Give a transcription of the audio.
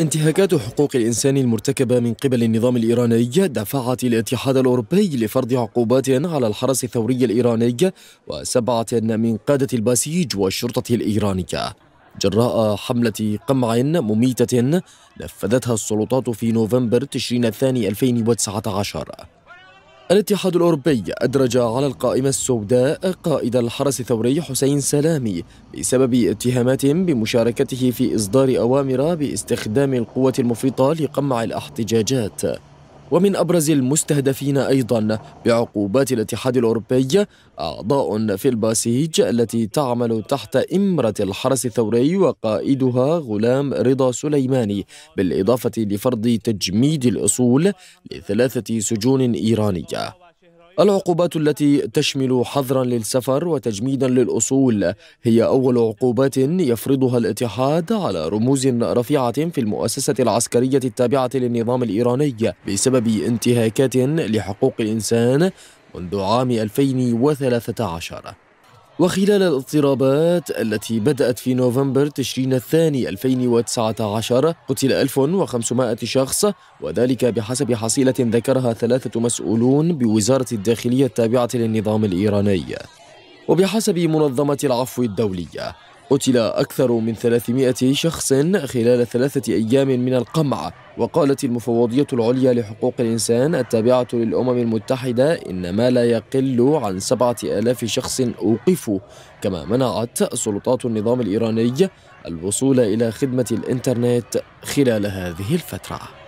انتهاكات حقوق الإنسان المرتكبة من قبل النظام الإيراني دفعت الاتحاد الأوروبي لفرض عقوبات على الحرس الثوري الإيراني وسبعة من قادة الباسيج والشرطة الإيرانية جراء حملة قمع مميتة نفذتها السلطات في نوفمبر تشرين الثاني 2019 الاتحاد الأوروبي أدرج على القائمة السوداء قائد الحرس الثوري حسين سلامي بسبب اتهامات بمشاركته في إصدار أوامر باستخدام القوة المفرطة لقمع الاحتجاجات ومن أبرز المستهدفين أيضا بعقوبات الاتحاد الأوروبي أعضاء في الباسيج التي تعمل تحت إمرة الحرس الثوري وقائدها غلام رضا سليماني بالإضافة لفرض تجميد الأصول لثلاثة سجون إيرانية العقوبات التي تشمل حظرا للسفر وتجميدا للأصول هي أول عقوبات يفرضها الاتحاد على رموز رفيعة في المؤسسة العسكرية التابعة للنظام الإيراني بسبب انتهاكات لحقوق الإنسان منذ عام 2013 وخلال الاضطرابات التي بدأت في نوفمبر تشرين الثاني 2019 قتل 1500 شخص وذلك بحسب حصيلة ذكرها ثلاثة مسؤولون بوزارة الداخلية التابعة للنظام الإيراني وبحسب منظمة العفو الدولية قتل أكثر من 300 شخص خلال ثلاثة أيام من القمع وقالت المفوضية العليا لحقوق الإنسان التابعة للأمم المتحدة إن ما لا يقل عن سبعة آلاف شخص أوقفوا كما منعت سلطات النظام الإيراني الوصول إلى خدمة الإنترنت خلال هذه الفترة